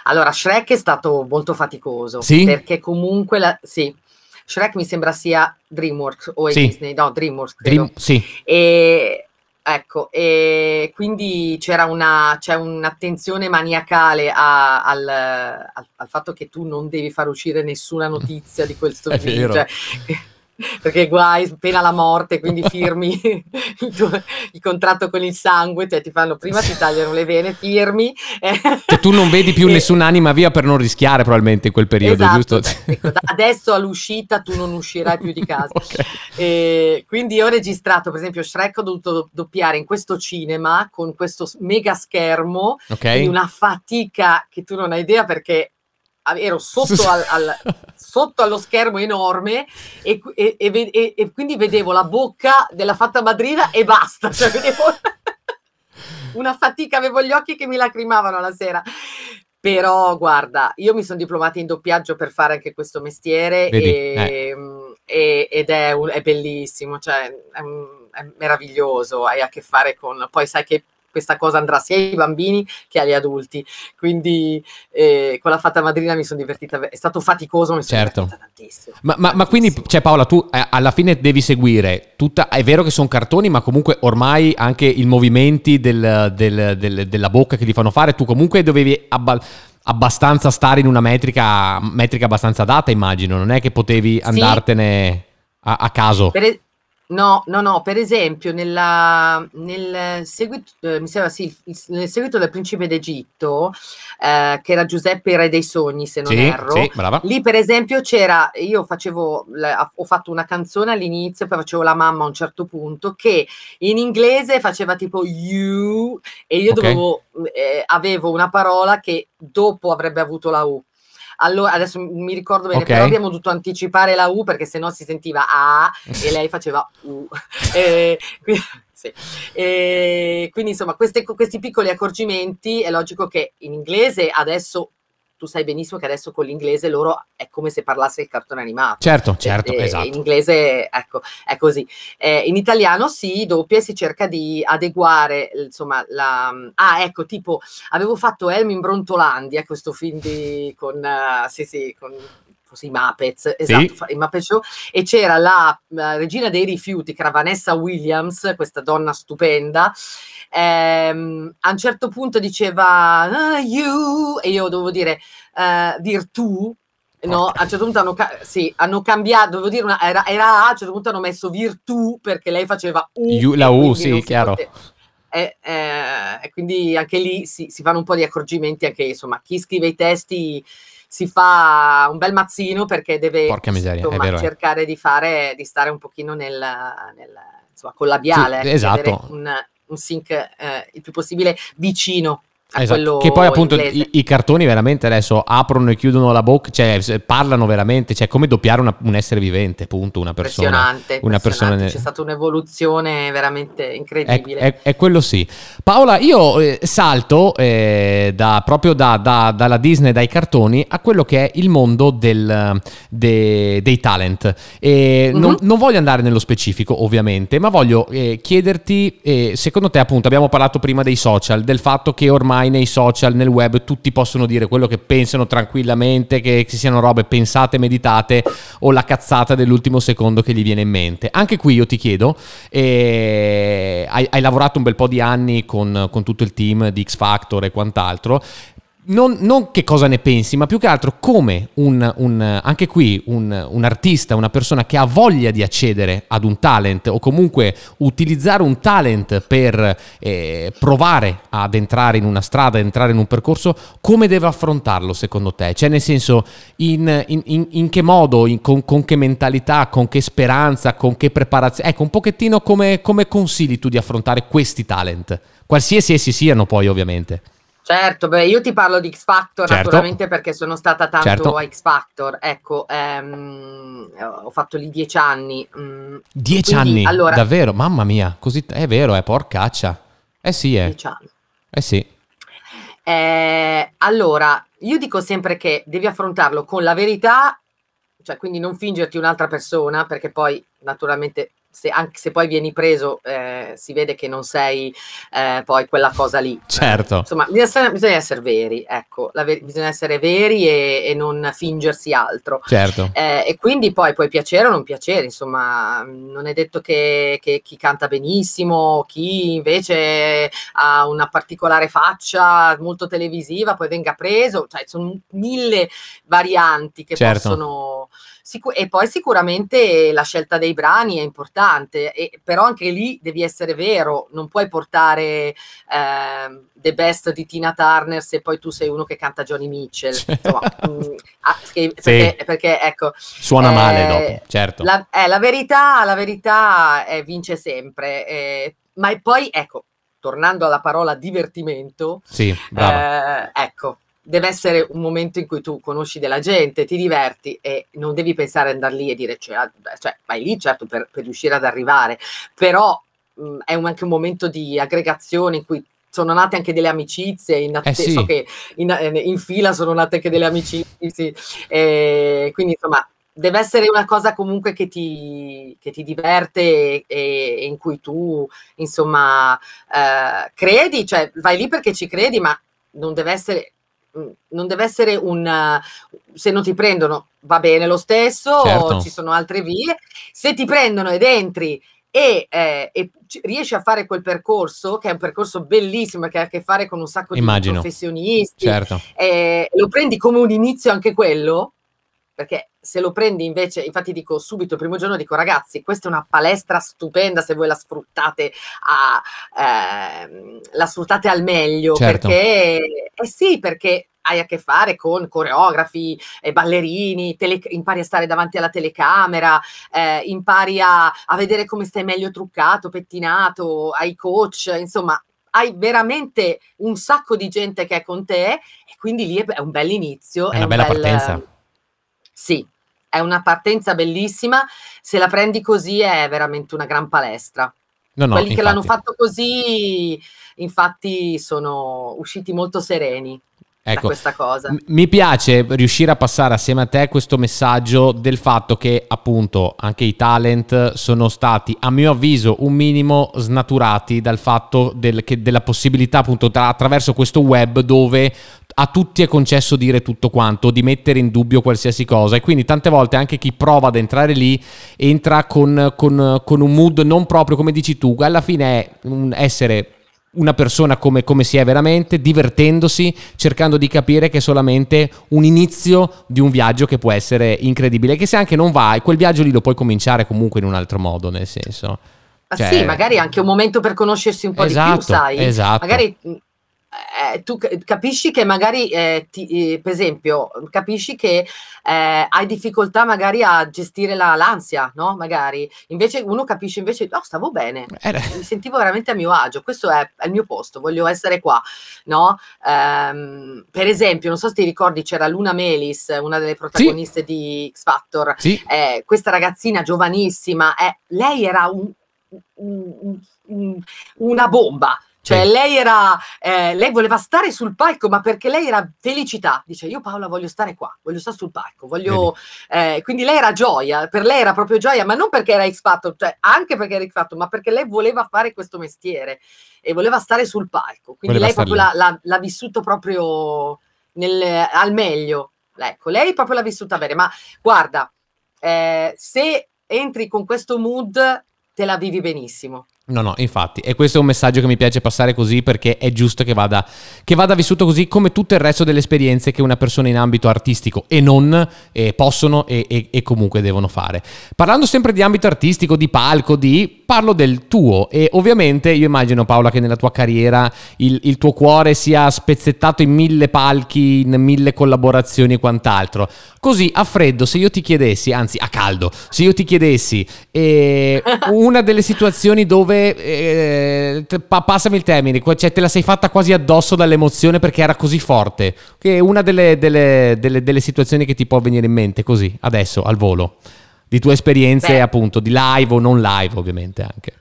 Allora, Shrek è stato molto faticoso. Sì? Perché comunque, la... sì, Shrek mi sembra sia DreamWorks o sì. Disney, no, DreamWorks. Credo. Dream... Sì. E Ecco, e quindi c'era una, c'è un'attenzione maniacale a, al, al, al, fatto che tu non devi far uscire nessuna notizia di questo video. Cioè, perché guai, pena la morte, quindi firmi il, tuo, il, contratto con il sangue, cioè ti fanno prima ti tagliano le vene, firmi. Eh. Che cioè, tu non vedi più e... nessun'anima via per non rischiare probabilmente in quel periodo, esatto. giusto? Ecco, adesso all'uscita tu non uscirai più di casa. okay. e, quindi ho registrato, per esempio, Shrek ho dovuto doppiare in questo cinema con questo mega schermo, okay. una fatica che tu non hai idea perché ero sotto, al, al, sotto allo schermo enorme e, e, e, e, quindi vedevo la bocca della fatta madrina e basta. Cioè, vedevo una fatica, avevo gli occhi che mi lacrimavano la sera. Però guarda, io mi sono diplomata in doppiaggio per fare anche questo mestiere Vedi, eh. ed è, un, è, bellissimo, cioè è, è meraviglioso, hai a che fare con... Poi sai che questa cosa andrà sia ai bambini che agli adulti. Quindi eh, con la fatta madrina mi sono divertita, è stato faticoso, mi sono certo. divertita tantissimo. Ma, ma, tantissimo. ma quindi, cioè Paola, tu eh, alla fine devi seguire tutta, è vero che sono cartoni, ma comunque ormai anche i movimenti del, del, del, della bocca che ti fanno fare, tu comunque dovevi abbal- abbastanza stare in una metrica, metrica abbastanza data, immagino, non è che potevi andartene sì. a, a, caso. Per, No, no, no, per esempio nella, nel, seguito, eh, sembra, sì, nel, seguito, del principe d'Egitto, eh, che era Giuseppe Re dei Sogni, se non sì, erro, sì, lì per esempio c'era, io facevo, ho fatto una canzone all'inizio, poi facevo la mamma a un certo punto, che in inglese faceva tipo you e io okay. dovevo, eh, avevo una parola che dopo avrebbe avuto la U. Allora, adesso mi ricordo bene, okay. però abbiamo dovuto anticipare la U perché sennò si sentiva A e lei faceva U. e, quindi, sì. e, quindi, insomma, queste, questi piccoli accorgimenti è logico che in inglese adesso tu sai benissimo che adesso con l'inglese loro è come se parlasse il cartone animato. Certo, cioè, certo, eh, esatto. In inglese, ecco, è così. Eh, in italiano si doppia e si cerca di adeguare, insomma, la... Ah, ecco, tipo, avevo fatto Elm in Brontolandia, eh, questo film di... con... Uh, sì, sì, con forse i Muppets, esatto, sì. i Muppet Show, e c'era la, la, regina dei rifiuti, che era Vanessa Williams, questa donna stupenda, ehm, a un certo punto diceva ah, you, e io dovevo dire uh, eh, virtù, no? A un certo punto hanno, sì, hanno cambiato, dovevo dire, una, era, era, A, a un certo punto hanno messo virtù perché lei faceva U. You, la U, sì, chiaro. E, eh, quindi anche lì si, si fanno un po' di accorgimenti, anche insomma chi scrive i testi si fa un bel mazzino perché deve miseria, insomma, vero, eh. cercare eh. di fare, di stare un pochino nel, nel insomma, collabiale, sì, esatto. un, un sync eh, il più possibile vicino Esatto. Che poi appunto i, i, cartoni veramente adesso aprono e chiudono la bocca, cioè parlano veramente, cioè come doppiare una, un essere vivente, appunto, una persona. Impressionante, una impressionante. persona c'è stata un'evoluzione veramente incredibile. È, è, è quello sì. Paola, io eh, salto eh, da, proprio da, da, dalla Disney, dai cartoni, a quello che è il mondo del, de, dei talent. E mm-hmm. non, mhm. non, voglio andare nello specifico, ovviamente, ma voglio eh, chiederti, eh, secondo te appunto abbiamo parlato prima dei social, del fatto che ormai ormai nei social, nel web, tutti possono dire quello che pensano tranquillamente, che ci siano robe pensate, meditate o la cazzata dell'ultimo secondo che gli viene in mente. Anche qui io ti chiedo, eh, hai, hai, lavorato un bel po' di anni con, con tutto il team di X Factor e quant'altro, non, non, che cosa ne pensi, ma più che altro come un, un, anche qui un, un, artista, una persona che ha voglia di accedere ad un talent o comunque utilizzare un talent per eh, provare ad entrare in una strada, entrare in un percorso, come deve affrontarlo secondo te? Cioè nel senso in, in, in, in che modo, con, con, che mentalità, con che speranza, con che preparazione? Ecco un pochettino come, come consigli tu di affrontare questi talent, qualsiasi essi siano poi ovviamente. Certo, beh, io ti parlo di X Factor certo. naturalmente perché sono stata tanto certo. a X Factor, ecco, ehm, ho fatto lì dieci anni. Mm, dieci quindi, anni? Allora, Davvero? Mamma mia, così, è vero, è eh, porcaccia. Eh sì, è. Eh. Dieci anni. Eh sì. Eh, allora, io dico sempre che devi affrontarlo con la verità, cioè quindi non fingerti un'altra persona, perché poi naturalmente se, anche se poi vieni preso, eh, si vede che non sei eh, poi quella cosa lì. Certo. Insomma, bisogna essere, bisogna essere veri, ecco, ver bisogna essere veri e, e, non fingersi altro. Certo. Eh, e quindi poi puoi piacere o non piacere, insomma, non è detto che, che chi canta benissimo, chi invece ha una particolare faccia molto televisiva, poi venga preso, cioè sono mille varianti che certo. possono... Sicur- e poi sicuramente la scelta dei brani è importante, e, però anche lì devi essere vero, non puoi portare eh, The Best di Tina Turner se poi tu sei uno che canta Johnny Mitchell. Insomma, mh, mm, perché, sì. perché, ecco, Suona eh, male dopo, certo. La, eh, la verità, la verità eh, vince sempre, eh, ma poi ecco, tornando alla parola divertimento, sì, eh, ecco, deve essere un momento in cui tu conosci della gente, ti diverti e non devi pensare ad andare lì e dire, cioè, ah, cioè vai lì certo per, per, riuscire ad arrivare, però mh, mm, è un, anche un momento di aggregazione in cui sono nate anche delle amicizie, in attesa eh sì. che in, eh, in, fila sono nate anche delle amicizie, sì. e, quindi insomma deve essere una cosa comunque che ti, che ti diverte e, e, in cui tu insomma eh, credi, cioè vai lì perché ci credi, ma non deve essere Mm, non deve essere un eh, se non ti prendono va bene lo stesso, certo. ci sono altre vie. Se ti prendono ed entri e, eh, e, riesci a fare quel percorso, che è un percorso bellissimo, che ha a che fare con un sacco Immagino. di professionisti, certo. eh, lo prendi come un inizio anche quello, perché se lo prendi invece, infatti dico subito il primo giorno, dico ragazzi, questa è una palestra stupenda se voi la sfruttate, a, eh, la sfruttate al meglio, certo. perché eh sì, perché hai a che fare con coreografi, eh, ballerini, tele, impari a stare davanti alla telecamera, eh, impari a, a vedere come stai meglio truccato, pettinato, ai coach, insomma, hai veramente un sacco di gente che è con te e quindi lì è un bel inizio. È, è una un bella bel, partenza sì, è una partenza bellissima, se la prendi così è veramente una gran palestra. No, no, Quelli infatti. che l'hanno fatto così, infatti, sono usciti molto sereni ecco, questa cosa. mi piace riuscire a passare assieme a te questo messaggio del fatto che appunto anche i talent sono stati a mio avviso un minimo snaturati dal fatto del, che, della possibilità appunto tra, attraverso questo web dove a tutti è concesso dire tutto quanto, di mettere in dubbio qualsiasi cosa e quindi tante volte anche chi prova ad entrare lì entra con, con, con un mood non proprio come dici tu, alla fine è un essere una persona come, come, si è veramente, divertendosi, cercando di capire che è solamente un inizio di un viaggio che può essere incredibile, che se anche non vai, quel viaggio lì lo puoi cominciare comunque in un altro modo, nel senso. Ah, cioè... Sì, magari anche un momento per conoscersi un po' esatto, di più, esatto, sai? Esatto. Magari eh, eh, tu capisci che magari, eh, ti, eh, per esempio, capisci che eh, hai difficoltà magari a gestire la, l'ansia, no? Magari. Invece uno capisce invece, no, oh, stavo bene, mi sentivo veramente a mio agio, questo è, è il mio posto, voglio essere qua, no? Ehm, per esempio, non so se ti ricordi, c'era Luna Melis, una delle protagoniste sì. di X Factor, sì. questa ragazzina giovanissima, lei era un, un, un, una bomba cioè sì. lei era, eh, lei voleva stare sul palco, ma perché lei era felicità. Dice, io Paola voglio stare qua, voglio stare sul palco, voglio... Eh, quindi lei era gioia, per lei era proprio gioia, ma non perché era X Factor, cioè anche perché era X Factor, ma perché lei voleva fare questo mestiere e voleva stare sul palco. Quindi voleva lei proprio l'ha, l'ha, l'ha, vissuto proprio nel, al meglio. Ecco, lei proprio l'ha vissuta bene. Ma guarda, eh, se entri con questo mood, te la vivi benissimo No, no, infatti, e questo è un messaggio che mi piace passare così perché è giusto che vada, che vada vissuto così come tutto il resto delle esperienze che una persona in ambito artistico e non eh, possono e, e, e, comunque devono fare. Parlando sempre di ambito artistico, di palco, di parlo del tuo e ovviamente io immagino Paola che nella tua carriera il, il tuo cuore sia spezzettato in mille palchi, in mille collaborazioni e quant'altro. Così a freddo, se io ti chiedessi, anzi a caldo, se io ti chiedessi eh, una delle situazioni dove comunque, eh, passami il termine, cioè te la sei fatta quasi addosso dall'emozione perché era così forte. Che è una delle, delle, delle, delle situazioni che ti può venire in mente così, adesso, al volo, di tue esperienze Beh. appunto, di live o non live ovviamente anche.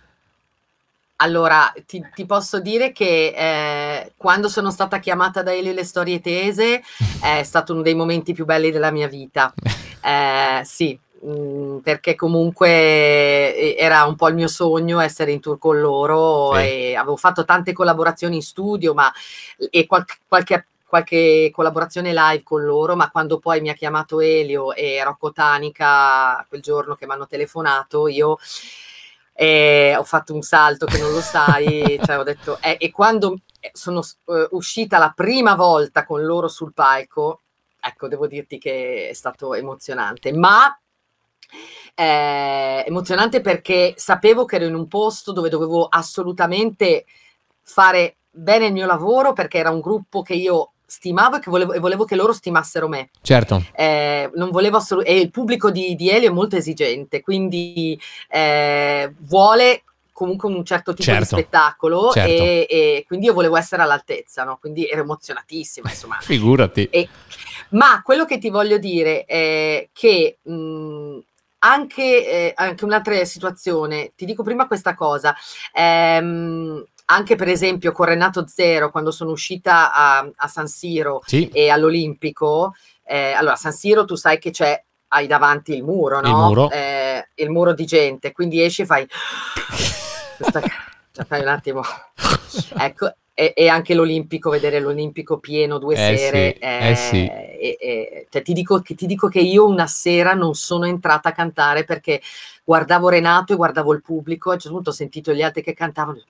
Allora, ti, ti, posso dire che eh, quando sono stata chiamata da Eli le storie tese è stato uno dei momenti più belli della mia vita. Eh, sì, Mm, perché comunque eh, era un po' il mio sogno essere in tour con loro sì. e avevo fatto tante collaborazioni in studio ma, e qual qualche qualche collaborazione live con loro, ma quando poi mi ha chiamato Elio e Rocco Tanica quel giorno che mi hanno telefonato, io eh, ho fatto un salto che non lo sai, cioè ho detto, eh, e quando eh, sono eh, uscita la prima volta con loro sul palco, ecco, devo dirti che è stato emozionante, ma eh, emozionante perché sapevo che ero in un posto dove dovevo assolutamente fare bene il mio lavoro perché era un gruppo che io stimavo e, che volevo, e volevo che loro stimassero me. Certo. Eh, non volevo assolut- e il pubblico di, di Elio è molto esigente, quindi eh, vuole comunque un certo tipo certo. di spettacolo certo. e, e, quindi io volevo essere all'altezza, no? quindi ero emozionatissima. Insomma. Figurati. E, ma quello che ti voglio dire è che mh, mm, anche, eh, anche un'altra situazione, ti dico prima questa cosa. Ehm, anche per esempio con Renato Zero, quando sono uscita a, a San Siro sì. e all'Olimpico, eh, allora San Siro tu sai che c'è hai davanti il muro, no? Il muro, eh, il muro di gente, quindi esci e fai questa cioè, fai un attimo. ecco, e, e, anche l'Olimpico, vedere l'Olimpico pieno due eh sere. Sì, eh, eh sì. E, cioè, ti, dico che, ti, dico che, io una sera non sono entrata a cantare perché guardavo Renato e guardavo il pubblico, a un certo punto ho sentito gli altri che cantavano.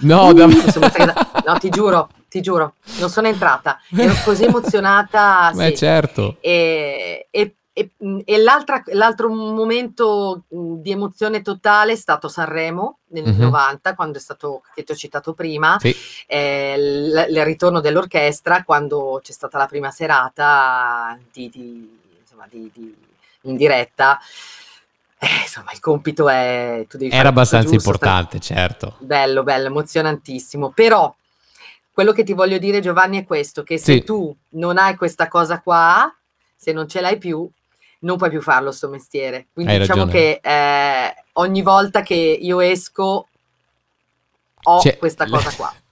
no, uh, no, ti giuro, ti giuro, non sono entrata. Ero così emozionata. Beh, sì. certo. E, e e, e l'altro momento di emozione totale è stato Sanremo nel mm-hmm. 90, quando è stato, che ti ho citato prima, sì. eh, l- il ritorno dell'orchestra, quando c'è stata la prima serata di, di, insomma, di, in diretta. Eh, insomma, il compito è... Era abbastanza giusto, importante, sta... certo. Bello, bello, emozionantissimo. Però quello che ti voglio dire, Giovanni, è questo, che se sì. tu non hai questa cosa qua, se non ce l'hai più, non puoi più farlo sto mestiere. Quindi Hai diciamo ragione. che eh, ogni volta che io esco ho cioè, questa cosa qua.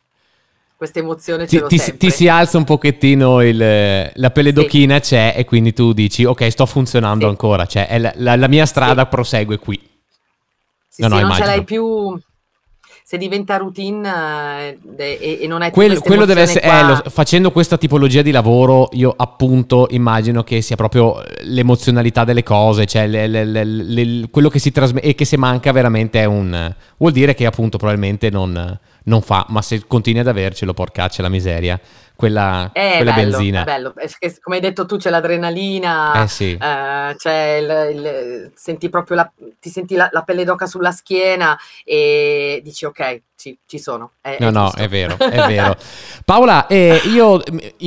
Questa emozione ti, ti, ti, si alza un pochettino il, la pelle sì. c'è e quindi tu dici ok sto funzionando sì. ancora, cioè la, la, la, mia strada sì. prosegue qui. Sì, no, no, non immagino. ce l'hai più se diventa routine eh, e, e, non è quello, quello deve essere eh, qua... eh, lo, facendo questa tipologia di lavoro io appunto immagino che sia proprio eh, l'emozionalità delle cose cioè le, le, le, quello che si trasmette e che se manca veramente è un vuol dire che appunto probabilmente non, non fa ma se continui ad avercelo porcaccia la miseria quella, eh, quella bello, benzina. È bello, eh, come hai detto tu c'è l'adrenalina, eh sì. eh, c'è il, il, senti proprio la, ti senti la, la pelle d'oca sulla schiena e dici ok, ci, ci sono. È, no, è no, è vero, è vero. Paola, eh, io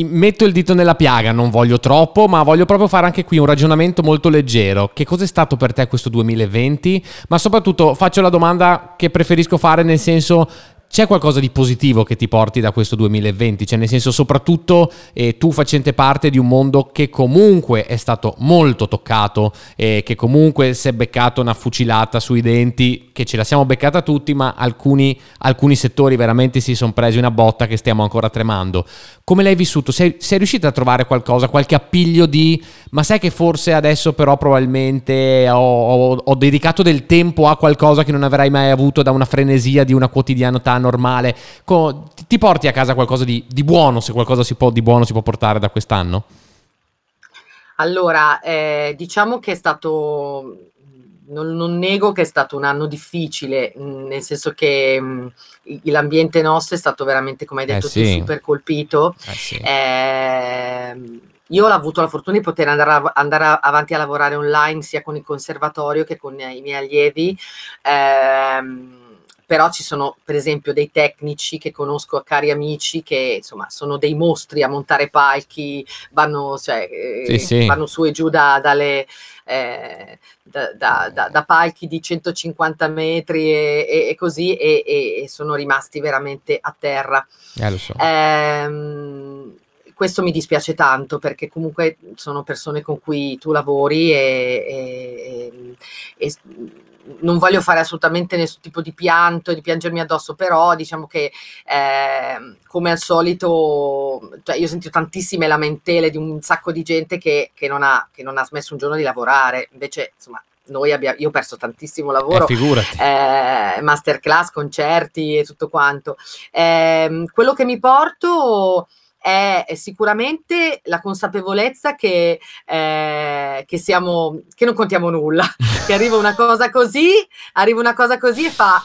metto il dito nella piaga, non voglio troppo, ma voglio proprio fare anche qui un ragionamento molto leggero. Che cos'è stato per te questo 2020? Ma soprattutto faccio la domanda che preferisco fare nel senso c'è qualcosa di positivo che ti porti da questo 2020? Cioè, nel senso, soprattutto eh, tu facente parte di un mondo che comunque è stato molto toccato, eh, che comunque si è beccato una fucilata sui denti, che ce la siamo beccata tutti, ma alcuni, alcuni settori veramente si sono presi una botta che stiamo ancora tremando. Come l'hai vissuto? Sei, sei riuscita a trovare qualcosa, qualche appiglio di ma sai che forse adesso però probabilmente ho, ho, ho dedicato del tempo a qualcosa che non avrai mai avuto da una frenesia di una quotidianità normale. Co- ti porti a casa qualcosa di, di buono, se qualcosa si può, di buono si può portare da quest'anno? Allora, eh, diciamo che è stato non, non, nego che è stato un anno difficile, mm, nel senso che mh, mm, l'ambiente nostro è stato veramente, come hai eh detto, eh sì. super colpito. Eh sì. eh, io ho avuto la fortuna di poter andare, a, andare, avanti a lavorare online sia con il conservatorio che con i miei allievi. Ehm, però ci sono per esempio dei tecnici che conosco cari amici che insomma sono dei mostri a montare palchi, vanno, cioè, eh, sì, sì. vanno su e giù da, dalle, eh, da, da, da, palchi di 150 metri e, e, e così e, e, sono rimasti veramente a terra. Eh, so. ehm, questo mi dispiace tanto perché comunque sono persone con cui tu lavori e non voglio fare assolutamente nessun tipo di pianto, di piangermi addosso, però diciamo che eh, come al solito, cioè io ho sentito tantissime lamentele di un sacco di gente che, che, non ha, che, non ha, smesso un giorno di lavorare, invece insomma... Abbiamo, io ho perso tantissimo lavoro, eh, eh, masterclass, concerti e tutto quanto. Ehm, quello che mi porto è sicuramente la consapevolezza che, eh, che, siamo, che non contiamo nulla, che arriva una cosa così, arriva una cosa così e fa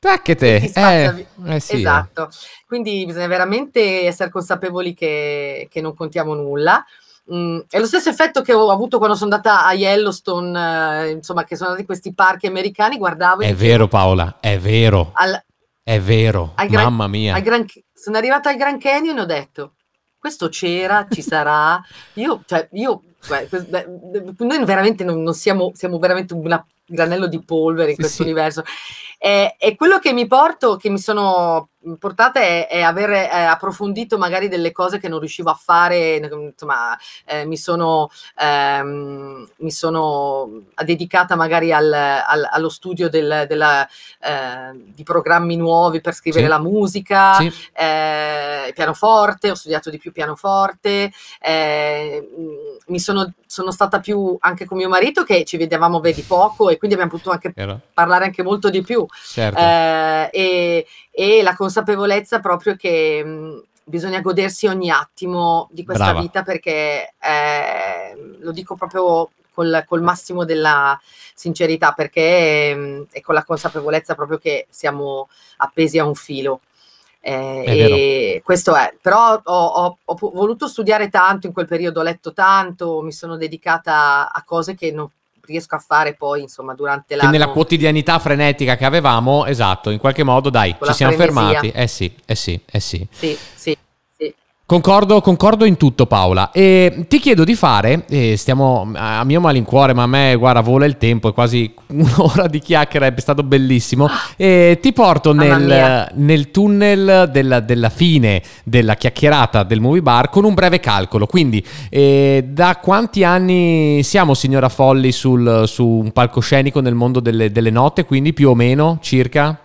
Tacchete! Eh, eh sì, esatto. Eh. Quindi bisogna veramente essere consapevoli che, che non contiamo nulla. Mm, è lo stesso effetto che ho avuto quando sono andata a Yellowstone, eh, insomma, che sono andati in questi parchi americani, guardavo... È vero Paola, è vero. Al, è vero, al gran, mamma mia. Gran, sono arrivata al Gran Canyon e ho detto, questo c'era, ci sarà. io, cioè, io, cioè, beh, noi veramente non, non siamo, siamo veramente un granello di polvere in sì, questo sì. universo. Eh, e quello che mi porto, che mi sono mm, portata è, è aver eh, approfondito magari delle cose che non riuscivo a fare, insomma, eh, mi, sono, ehm, mi sono dedicata magari al, al, allo studio del, della, eh, di programmi nuovi per scrivere sì. la musica, sì. Eh, pianoforte, ho studiato di più pianoforte, eh, mm, mi sono, sono, stata più anche con mio marito che ci vedevamo vedi poco e quindi abbiamo potuto anche Era. parlare anche molto di più. Certo. Eh, e, e, la consapevolezza proprio che mh, mm, bisogna godersi ogni attimo di questa Brava. vita perché eh, lo dico proprio Col, col, massimo della sincerità perché mh, mm, e con la consapevolezza proprio che siamo appesi a un filo. Eh, e questo è, però ho, ho, ho, voluto studiare tanto in quel periodo, ho letto tanto, mi sono dedicata a cose che non, riesco a fare poi, insomma, durante la nella quotidianità frenetica che avevamo, esatto, in qualche modo, dai, Con ci siamo fermati. Eh sì, eh sì, eh sì. Sì, sì. Concordo, concordo, in tutto Paola e ti chiedo di fare, stiamo a mio malincuore ma a me guarda vola il tempo, è quasi un'ora di chiacchiera, è stato bellissimo ah. e ti porto nel, nel tunnel della, della, fine della chiacchierata del movie bar con un breve calcolo, quindi eh, da quanti anni siamo signora Folli sul, su un palcoscenico nel mondo delle, delle note, quindi più o meno circa?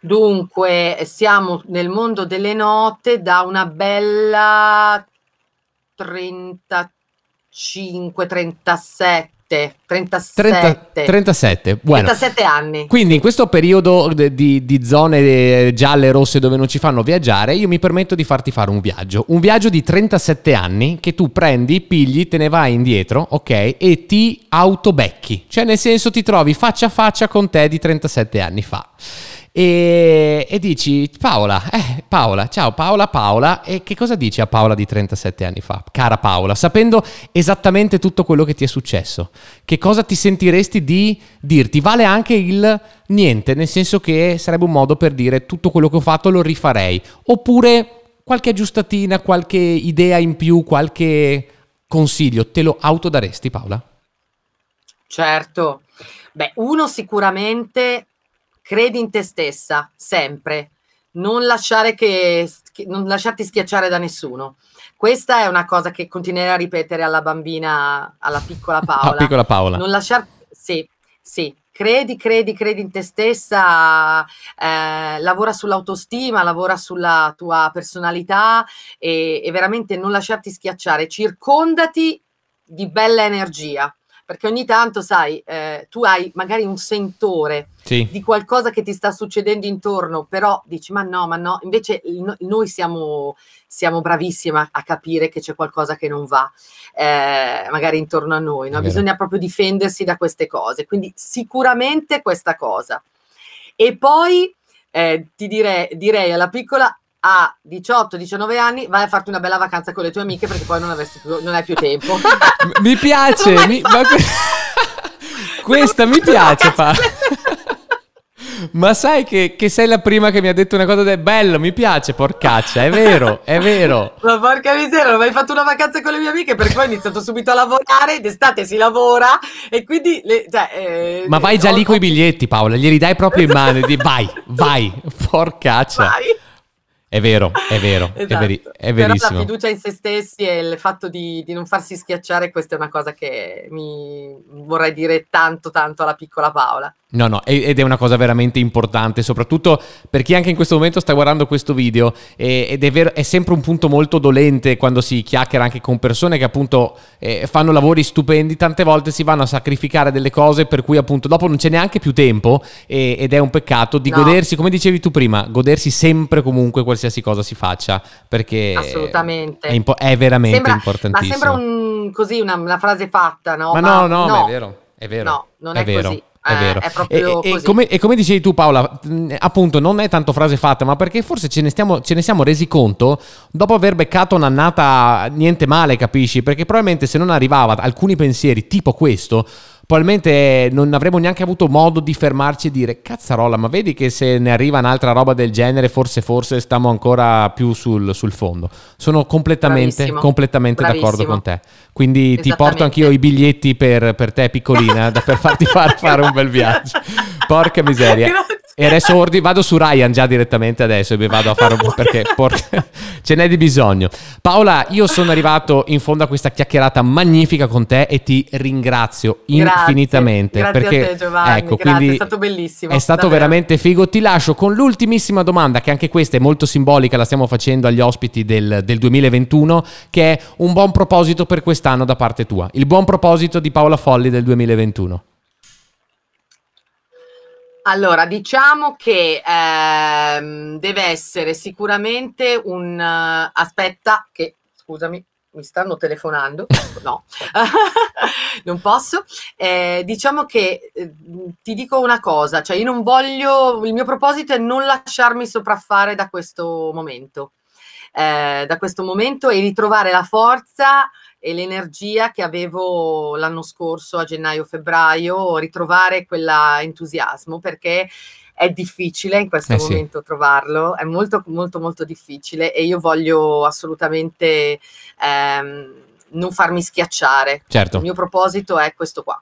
Dunque, siamo nel mondo delle note da una bella 35, 37. 37. 30, 37, bueno. 37 anni. Quindi in questo periodo di, di zone eh, gialle rosse dove non ci fanno viaggiare, io mi permetto di farti fare un viaggio. Un viaggio di 37 anni che tu prendi, pigli, te ne vai indietro, ok? E ti autobecchi. Cioè nel senso ti trovi faccia a faccia con te di 37 anni fa e, e dici Paola, eh, Paola, ciao Paola, Paola, e che cosa dici a Paola di 37 anni fa? Cara Paola, sapendo esattamente tutto quello che ti è successo, che cosa ti sentiresti di dirti? Vale anche il niente, nel senso che sarebbe un modo per dire tutto quello che ho fatto lo rifarei, oppure qualche aggiustatina, qualche idea in più, qualche consiglio, te lo autodaresti Paola? Certo, beh, uno sicuramente credi in te stessa sempre, non, lasciare che, non lasciarti schiacciare da nessuno. Questa è una cosa che continuerei a ripetere alla bambina, alla piccola Paola. La piccola Paola. Non lasciarti, sì, sì, credi, credi, credi in te stessa, eh, lavora sull'autostima, lavora sulla tua personalità e, e veramente non lasciarti schiacciare, circondati di bella energia perché ogni tanto, sai, eh, tu hai magari un sentore sì. di qualcosa che ti sta succedendo intorno, però dici ma no, ma no, invece no, noi siamo, siamo bravissimi a, capire che c'è qualcosa che non va, eh, magari intorno a noi, no? bisogna proprio difendersi da queste cose, quindi sicuramente questa cosa. E poi eh, ti direi, direi alla piccola a 18-19 anni vai a farti una bella vacanza con le tue amiche perché poi non, più, non hai più tempo. mi piace, mi, ma questa mi piace. Fa. ma sai che, che, sei la prima che mi ha detto una cosa del bello, mi piace, porcaccia, è vero, è vero. Ma porca miseria, non hai fatto una vacanza con le mie amiche perché poi ho iniziato subito a lavorare, d'estate si lavora e quindi... Le, cioè, eh, ma vai già lì con i biglietti Paola, glieli dai proprio in mano e di vai, vai, porcaccia. Vai. È vero, è vero, esatto. è, veri- è verissimo. Però la fiducia in se stessi e il fatto di, di, non farsi schiacciare, questa è una cosa che mi vorrei dire tanto tanto alla piccola Paola. No, no, ed è una cosa veramente importante, soprattutto per chi anche in questo momento sta guardando questo video ed è, vero, è sempre un punto molto dolente quando si chiacchiera anche con persone che appunto eh, fanno lavori stupendi, tante volte si vanno a sacrificare delle cose per cui appunto dopo non c'è neanche più tempo e, ed è un peccato di no. godersi, come dicevi tu prima, godersi sempre comunque qualsiasi cosa si faccia perché Assolutamente. È, impo- è veramente sembra, importantissimo. Ma sembra un, così una, una, frase fatta, no? Ma, ma no, no, no, è vero. È vero, no, non è, è vero. Così. È eh, vero. È e, e, come, e, come, dicevi tu Paola, appunto non è tanto frase fatta, ma perché forse ce ne, stiamo, ce ne siamo resi conto dopo aver beccato un'annata niente male, capisci? Perché probabilmente se non arrivava alcuni pensieri tipo questo, probabilmente non avremmo neanche avuto modo di fermarci e dire cazzarola, ma vedi che se ne arriva un'altra roba del genere, forse forse stiamo ancora più sul, sul fondo. Sono completamente, Bravissimo. completamente Bravissimo. d'accordo con te. Quindi ti porto anch'io i biglietti per, per te piccolina, per farti far fare un bel viaggio. Porca miseria. E adesso ordi, vado su Ryan già direttamente adesso e vi vado a fare un po' perché porca, ce n'è di bisogno. Paola, io sono arrivato in fondo a questa chiacchierata magnifica con te e ti ringrazio infinitamente. Grazie perché, a te Giovanni, ecco, grazie, è stato bellissimo. È stato davvero. veramente figo. Ti lascio con l'ultimissima domanda, che anche questa è molto simbolica, la stiamo facendo agli ospiti del, del 2021, che è un buon proposito per quest'anno da parte tua. Il buon proposito di Paola Folli del 2021. Allora, diciamo che ehm, deve essere sicuramente un... Uh, aspetta, che scusami, mi stanno telefonando. No, non posso. Eh, diciamo che eh, ti dico una cosa, cioè io non voglio, il mio proposito è non lasciarmi sopraffare da questo momento, eh, da questo momento e ritrovare la forza e l'energia che avevo l'anno scorso a gennaio-febbraio, ritrovare quell'entusiasmo perché è difficile in questo eh momento trovarlo, è molto molto molto difficile e io voglio assolutamente ehm, non farmi schiacciare. Certo. Il mio proposito è questo qua.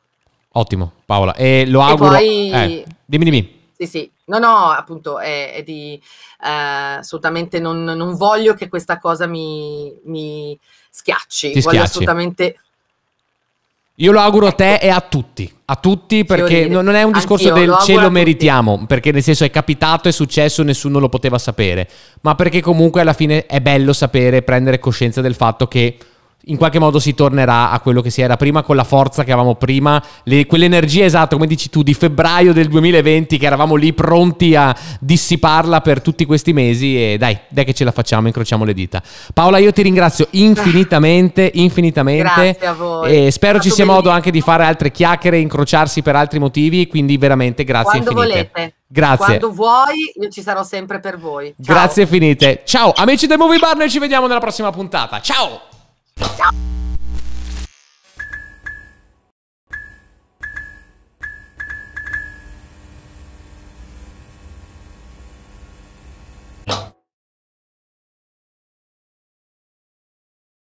Ottimo, Paola. E lo auguro... E poi... eh, dimmi, dimmi. Sì, sì, no, no, appunto, è, è di eh, assolutamente non, non, voglio che questa cosa mi, mi schiacci. Ti voglio schiacci. assolutamente. Io lo auguro a te ecco. e a tutti, a tutti perché non è un discorso Anch'io, del ce lo meritiamo, perché nel senso è capitato, è successo, nessuno lo poteva sapere, ma perché comunque alla fine è bello sapere, prendere coscienza del fatto che in qualche modo si tornerà a quello che si era prima con la forza che avevamo prima, le, quell'energia esatta, come dici tu, di febbraio del 2020 che eravamo lì pronti a dissiparla per tutti questi mesi e dai, dai che ce la facciamo, incrociamo le dita. Paola, io ti ringrazio infinitamente, infinitamente Grazie a voi. e spero ci sia bellissimo. modo anche di fare altre chiacchiere, incrociarsi per altri motivi, quindi veramente grazie Quando infinite. Volete. Grazie. Quando vuoi, io ci sarò sempre per voi. Ciao. Grazie finite. Ciao amici del Movie Bar, noi ci vediamo nella prossima puntata. Ciao! 그는